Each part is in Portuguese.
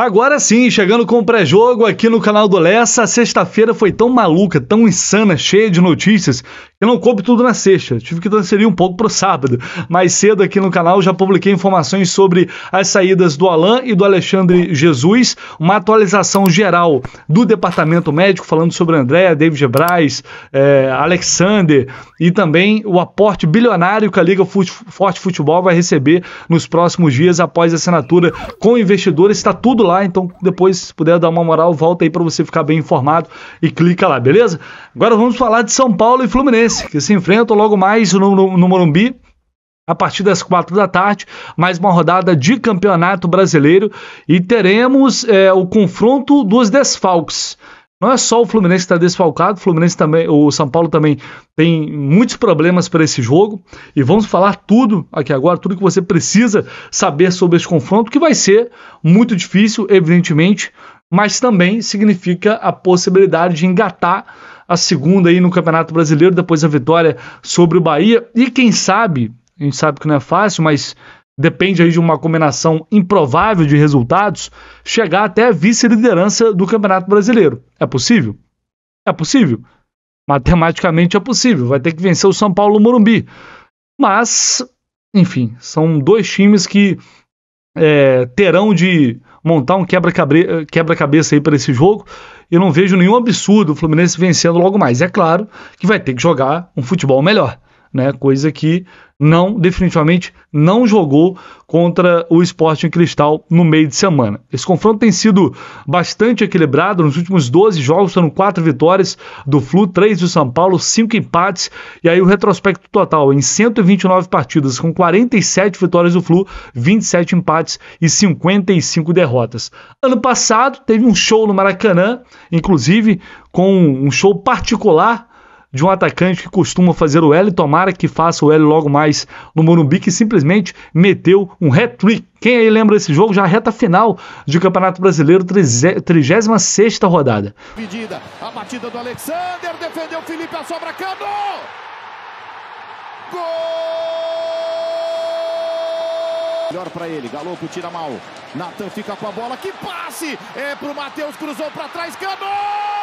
Agora sim, chegando com o pré-jogo aqui no canal do Lessa. A sexta-feira foi tão maluca, tão insana, cheia de notícias, que não coube tudo na sexta. Tive que transferir um pouco pro sábado. Mais cedo aqui no canal já publiquei informações sobre as saídas do Alain e do Alexandre Jesus, uma atualização geral do departamento médico, falando sobre André, David Braz, é, Alexander e também o aporte bilionário que a Liga Fute Forte Futebol vai receber nos próximos dias após a assinatura com investidores. Está tudo lá, então depois, se puder dar uma moral, volta aí para você ficar bem informado e clica lá, beleza? Agora vamos falar de São Paulo e Fluminense, que se enfrentam logo mais no, no, no Morumbi, a partir das quatro da tarde, mais uma rodada de campeonato brasileiro e teremos é, o confronto dos desfalques não é só o Fluminense está desfalcado, o Fluminense também, o São Paulo também tem muitos problemas para esse jogo e vamos falar tudo aqui agora, tudo que você precisa saber sobre esse confronto que vai ser muito difícil, evidentemente, mas também significa a possibilidade de engatar a segunda aí no Campeonato Brasileiro depois a vitória sobre o Bahia e quem sabe, a gente sabe que não é fácil, mas depende aí de uma combinação improvável de resultados, chegar até a vice-liderança do Campeonato Brasileiro. É possível? É possível. Matematicamente é possível. Vai ter que vencer o São Paulo no Morumbi. Mas, enfim, são dois times que é, terão de montar um quebra-cabeça quebra aí para esse jogo. Eu não vejo nenhum absurdo o Fluminense vencendo logo mais. É claro que vai ter que jogar um futebol melhor né? Coisa que não, definitivamente não jogou contra o Sporting Cristal no meio de semana. Esse confronto tem sido bastante equilibrado. Nos últimos 12 jogos foram quatro vitórias do Flu, três do São Paulo, cinco empates. E aí o retrospecto total em 129 partidas, com 47 vitórias do Flu, 27 empates e 55 derrotas. Ano passado teve um show no Maracanã, inclusive com um show particular de um atacante que costuma fazer o L, tomara que faça o L logo mais no Morumbi, que simplesmente meteu um hat-trick. Quem aí lembra esse jogo? Já reta final de Campeonato Brasileiro, 36 rodada. a batida do Alexander, defendeu Felipe, a sobra, Cano! Gol! Melhor para ele, Galopo tira mal. Natan fica com a bola, que passe! É pro Matheus, cruzou para trás, Cano!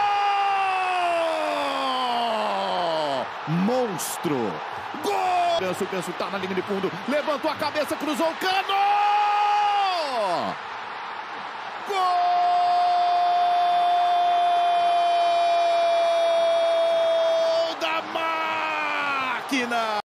monstro. Gol! Ganso, Ganso tá na linha de fundo, levantou a cabeça, cruzou o cano! Gol!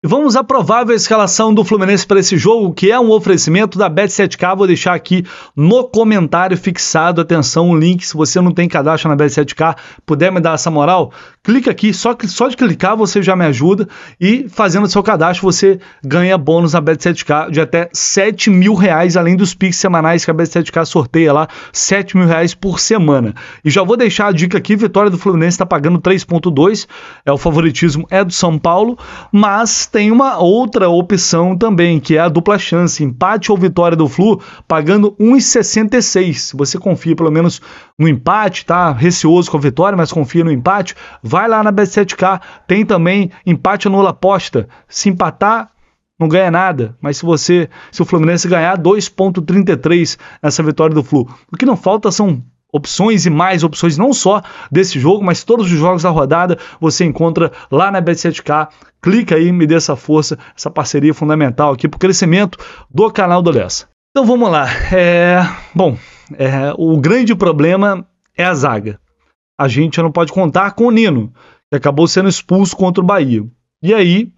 Vamos à provável escalação do Fluminense para esse jogo, que é um oferecimento da Bet7k. Vou deixar aqui no comentário fixado, atenção, o link. Se você não tem cadastro na Bet7k, puder me dar essa moral, clica aqui. Só, só de clicar você já me ajuda. E fazendo seu cadastro, você ganha bônus na Bet7k de até 7 mil reais, além dos piques semanais que a Bet7k sorteia lá, 7 mil reais por semana. E já vou deixar a dica aqui: vitória do Fluminense está pagando 3,2. É, o favoritismo é do São Paulo, mas tem uma outra opção também, que é a dupla chance, empate ou vitória do Flu, pagando 1,66. Se você confia pelo menos no empate, tá receoso com a vitória, mas confia no empate, vai lá na b 7 k tem também empate ou nula aposta. Se empatar, não ganha nada, mas se você, se o Fluminense ganhar 2.33 nessa vitória do Flu, o que não falta são opções e mais opções, não só desse jogo, mas todos os jogos da rodada você encontra lá na Bet7K. Clica aí, me dê essa força, essa parceria fundamental aqui para o crescimento do canal do Lessa. Então vamos lá. É... Bom, é... o grande problema é a zaga. A gente não pode contar com o Nino, que acabou sendo expulso contra o Bahia. E aí,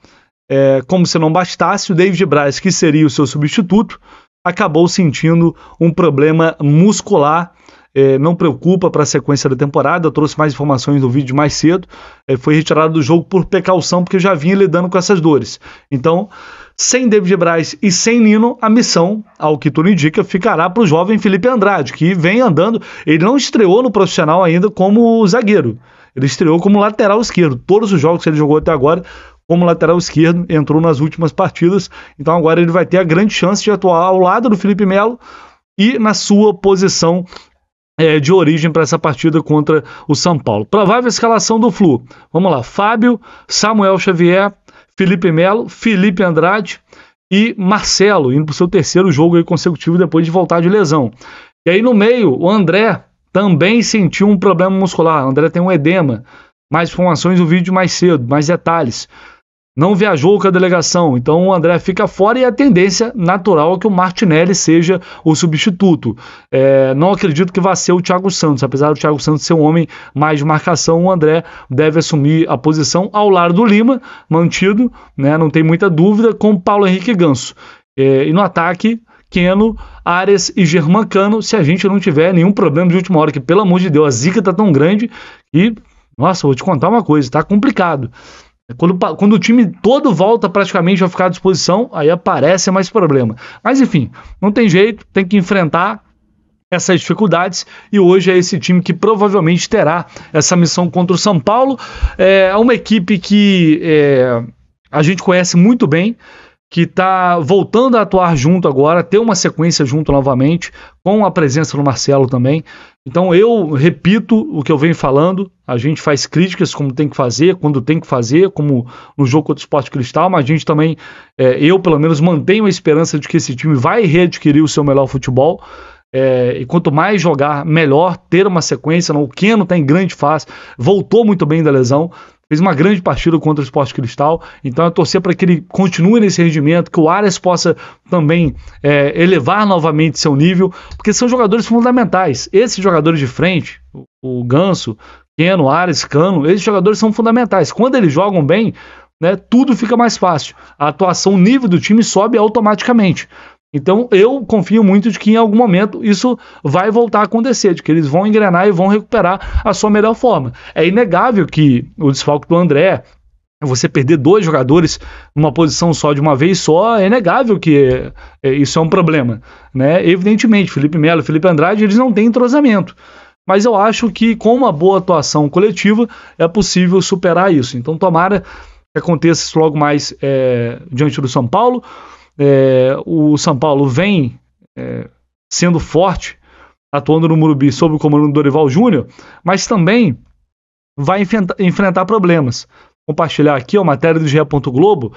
é... como se não bastasse, o David Braz, que seria o seu substituto, acabou sentindo um problema muscular é, não preocupa para a sequência da temporada. Eu trouxe mais informações no vídeo mais cedo. É, foi retirado do jogo por precaução, porque eu já vinha lidando com essas dores. Então, sem David Braz e sem Nino, a missão, ao que tudo indica, ficará para o jovem Felipe Andrade, que vem andando. Ele não estreou no profissional ainda como zagueiro. Ele estreou como lateral esquerdo. Todos os jogos que ele jogou até agora como lateral esquerdo, entrou nas últimas partidas. Então agora ele vai ter a grande chance de atuar ao lado do Felipe Melo e na sua posição é, de origem para essa partida contra o São Paulo. Provável escalação do Flu. Vamos lá: Fábio, Samuel Xavier, Felipe Melo, Felipe Andrade e Marcelo, indo para o seu terceiro jogo consecutivo depois de voltar de lesão. E aí no meio, o André também sentiu um problema muscular. O André tem um edema. Mais informações no vídeo mais cedo, mais detalhes não viajou com a delegação, então o André fica fora e é a tendência natural é que o Martinelli seja o substituto. É, não acredito que vá ser o Thiago Santos, apesar do Thiago Santos ser um homem mais de marcação, o André deve assumir a posição ao lado do Lima, mantido, né, não tem muita dúvida, com o Paulo Henrique Ganso. É, e no ataque, Keno, Ares e Germancano, se a gente não tiver nenhum problema de última hora, que pelo amor de Deus, a zica tá tão grande e, nossa, vou te contar uma coisa, tá complicado. Quando, quando, o time todo volta praticamente a ficar à disposição, aí aparece mais problema. Mas enfim, não tem jeito, tem que enfrentar essas dificuldades e hoje é esse time que provavelmente terá essa missão contra o São Paulo. É, é uma equipe que é, a gente conhece muito bem que está voltando a atuar junto agora, ter uma sequência junto novamente, com a presença do Marcelo também. Então eu repito o que eu venho falando, a gente faz críticas como tem que fazer, quando tem que fazer, como no jogo contra o Esporte Cristal, mas a gente também, é, eu pelo menos mantenho a esperança de que esse time vai readquirir o seu melhor futebol, é, e quanto mais jogar, melhor, ter uma sequência. o Keno está em grande fase, voltou muito bem da lesão fez uma grande partida contra o Esporte Cristal. Então, é torcer para que ele continue nesse rendimento, que o Arias possa também é, elevar novamente seu nível, porque são jogadores fundamentais. Esses jogadores de frente, o, o Ganso, Keno, Ares, Cano, esses jogadores são fundamentais. Quando eles jogam bem, né, tudo fica mais fácil. A atuação, o nível do time sobe automaticamente. Então eu confio muito de que em algum momento isso vai voltar a acontecer, de que eles vão engrenar e vão recuperar a sua melhor forma. É inegável que o desfalque do André, você perder dois jogadores numa posição só de uma vez só, é inegável que é, isso é um problema. Né? Evidentemente, Felipe Melo Felipe Andrade, eles não têm entrosamento. Mas eu acho que com uma boa atuação coletiva é possível superar isso. Então tomara que aconteça isso logo mais é, diante do São Paulo. É, o São Paulo vem é, sendo forte, atuando no Murubi sob o comando do Dorival Júnior, mas também vai enfrentar problemas. Compartilhar aqui a matéria do GE. Globo.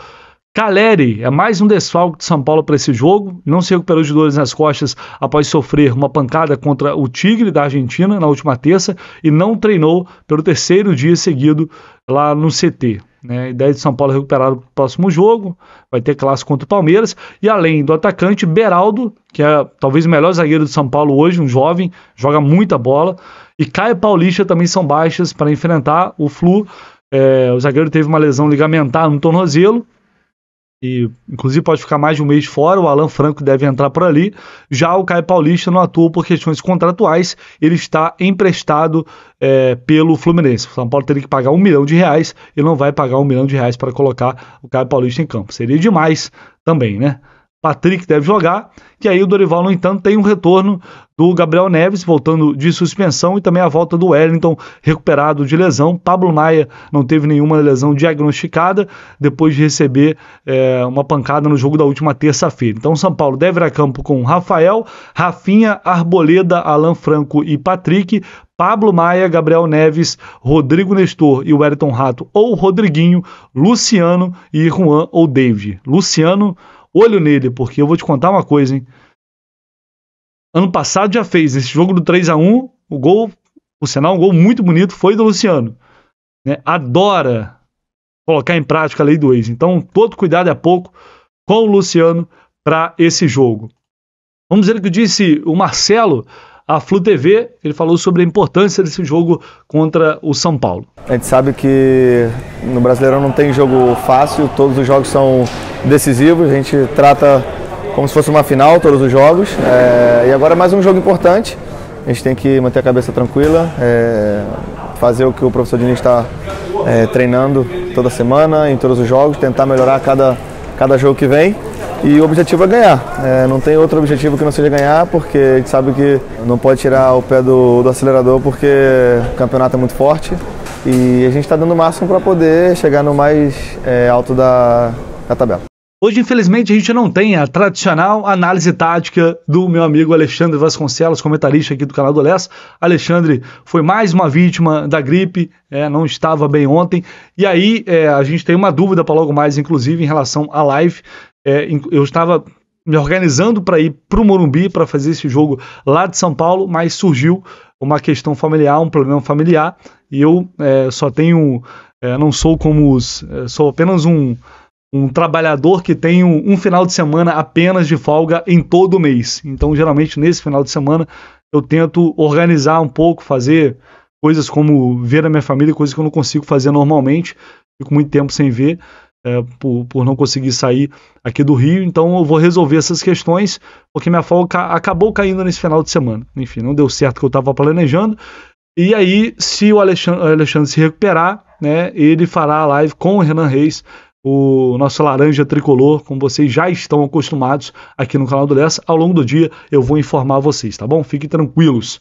Caleri é mais um desfalque de São Paulo para esse jogo. Não se recuperou de dores nas costas após sofrer uma pancada contra o Tigre da Argentina na última terça e não treinou pelo terceiro dia seguido lá no CT. Né? ideia de São Paulo recuperar o próximo jogo, vai ter clássico contra o Palmeiras. E além do atacante, Beraldo, que é talvez o melhor zagueiro de São Paulo hoje, um jovem, joga muita bola. E Caio Paulista também são baixas para enfrentar o Flu. É, o zagueiro teve uma lesão ligamentar no tornozelo, e inclusive pode ficar mais de um mês fora, o Alan Franco deve entrar por ali. Já o Caio Paulista não atua por questões contratuais, ele está emprestado é, pelo Fluminense. O São Paulo teria que pagar um milhão de reais, ele não vai pagar um milhão de reais para colocar o Caio Paulista em campo. Seria demais também, né? Patrick deve jogar. E aí o Dorival, no entanto, tem um retorno do Gabriel Neves, voltando de suspensão, e também a volta do Wellington, recuperado de lesão. Pablo Maia não teve nenhuma lesão diagnosticada depois de receber é, uma pancada no jogo da última terça-feira. Então, São Paulo deve ir a campo com Rafael, Rafinha, Arboleda, Alan Franco e Patrick. Pablo Maia, Gabriel Neves, Rodrigo Nestor e Wellington Rato ou Rodriguinho, Luciano e Juan ou David. Luciano olho nele, porque eu vou te contar uma coisa, hein? Ano passado já fez esse jogo do 3 a 1 o gol, o sinal, um gol muito bonito, foi do Luciano. Né? Adora colocar em prática a Lei 2. Então, todo cuidado é pouco com o Luciano para esse jogo. Vamos ver o que disse o Marcelo a Flu TV. Ele falou sobre a importância desse jogo contra o São Paulo. A gente sabe que no Brasileirão não tem jogo fácil, todos os jogos são decisivos, a gente trata como se fosse uma final todos os jogos. É, e agora é mais um jogo importante, a gente tem que manter a cabeça tranquila, é, fazer o que o professor Diniz está é, treinando toda semana, em todos os jogos, tentar melhorar cada, cada jogo que vem. E o objetivo é ganhar. É, não tem outro objetivo que não seja ganhar, porque a gente sabe que não pode tirar o pé do, do acelerador, porque o campeonato é muito forte. E a gente está dando o máximo para poder chegar no mais é, alto da, na é tabela. Hoje, infelizmente, a gente não tem a tradicional análise tática do meu amigo Alexandre Vasconcelos, comentarista aqui do canal do Les. Alexandre foi mais uma vítima da gripe, é, não estava bem ontem. E aí, é, a gente tem uma dúvida para logo mais, inclusive, em relação à live. É, eu estava me organizando para ir para o Morumbi para fazer esse jogo lá de São Paulo, mas surgiu uma questão familiar, um problema familiar, e eu é, só tenho. É, não sou como os. sou apenas um um trabalhador que tem um, um, final de semana apenas de folga em todo mês. Então, geralmente, nesse final de semana, eu tento organizar um pouco, fazer coisas como ver a minha família, coisas que eu não consigo fazer normalmente, fico muito tempo sem ver. É, por, por não conseguir sair aqui do Rio, então eu vou resolver essas questões, porque minha folga acabou caindo nesse final de semana. Enfim, não deu certo o que eu estava planejando. E aí, se o Alexandre, Alexandre se recuperar, né, ele fará a live com o Renan Reis o nosso laranja tricolor, como vocês já estão acostumados aqui no canal do Lessa. Ao longo do dia eu vou informar vocês, tá bom? Fiquem tranquilos.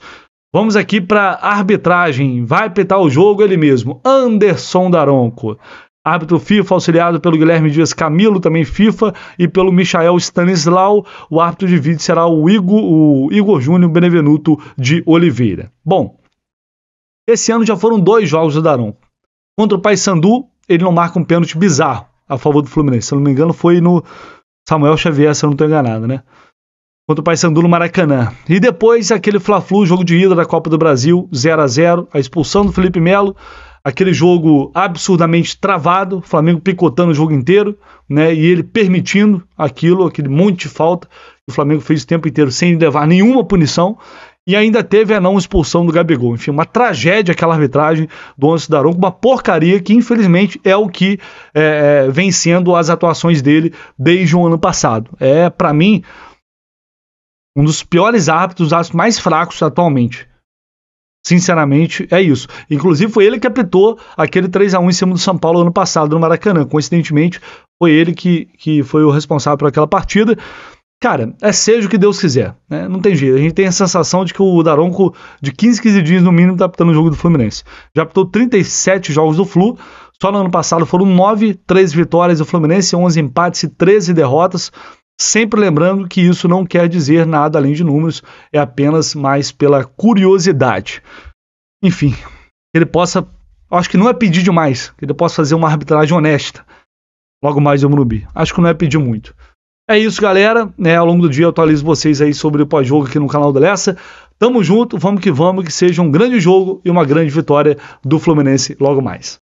Vamos aqui para arbitragem. Vai apitar o jogo ele mesmo, Anderson Daronco. Árbitro FIFA, auxiliado pelo Guilherme Dias Camilo, também FIFA, e pelo Michael Stanislau. O árbitro de vídeo será o Igor, o Igor Júnior Benevenuto de Oliveira. Bom, esse ano já foram dois jogos do Daronco. Contra o Paysandu, ele não marca um pênalti bizarro a favor do Fluminense. Se eu não me engano, foi no Samuel Xavier, se eu não estou enganado, né? Contra o Paysandu no Maracanã. E depois aquele Fla-Flu, jogo de ida da Copa do Brasil, 0 a 0 a expulsão do Felipe Melo, aquele jogo absurdamente travado, Flamengo picotando o jogo inteiro, né? E ele permitindo aquilo, aquele monte de falta que o Flamengo fez o tempo inteiro sem levar nenhuma punição. E ainda teve a não expulsão do Gabigol. Enfim, uma tragédia aquela arbitragem do Anso Daronco, uma porcaria que infelizmente é o que é, é, vem sendo as atuações dele desde o ano passado. É, para mim, um dos piores árbitros, os mais fracos atualmente. Sinceramente, é isso. Inclusive, foi ele que apitou aquele 3 a 1 em cima do São Paulo ano passado no Maracanã. Coincidentemente, foi ele que, que foi o responsável por aquela partida. Cara, é seja o que Deus quiser, né? Não tem jeito. A gente tem a sensação de que o Daronco, de 15, 15 dias no mínimo, tá apitando o jogo do Fluminense. Já apitou 37 jogos do Flu, só no ano passado foram 9, 3 vitórias do Fluminense, 11 empates e 13 derrotas. Sempre lembrando que isso não quer dizer nada além de números, é apenas mais pela curiosidade. Enfim, que ele possa. Acho que não é pedir demais, que ele possa fazer uma arbitragem honesta. Logo mais o Murubi. Acho que não é pedir muito. É isso, galera. Né, ao longo do dia eu atualizo vocês aí sobre o pós-jogo aqui no canal do Lessa. Tamo junto, vamos que vamos, que seja um grande jogo e uma grande vitória do Fluminense logo mais.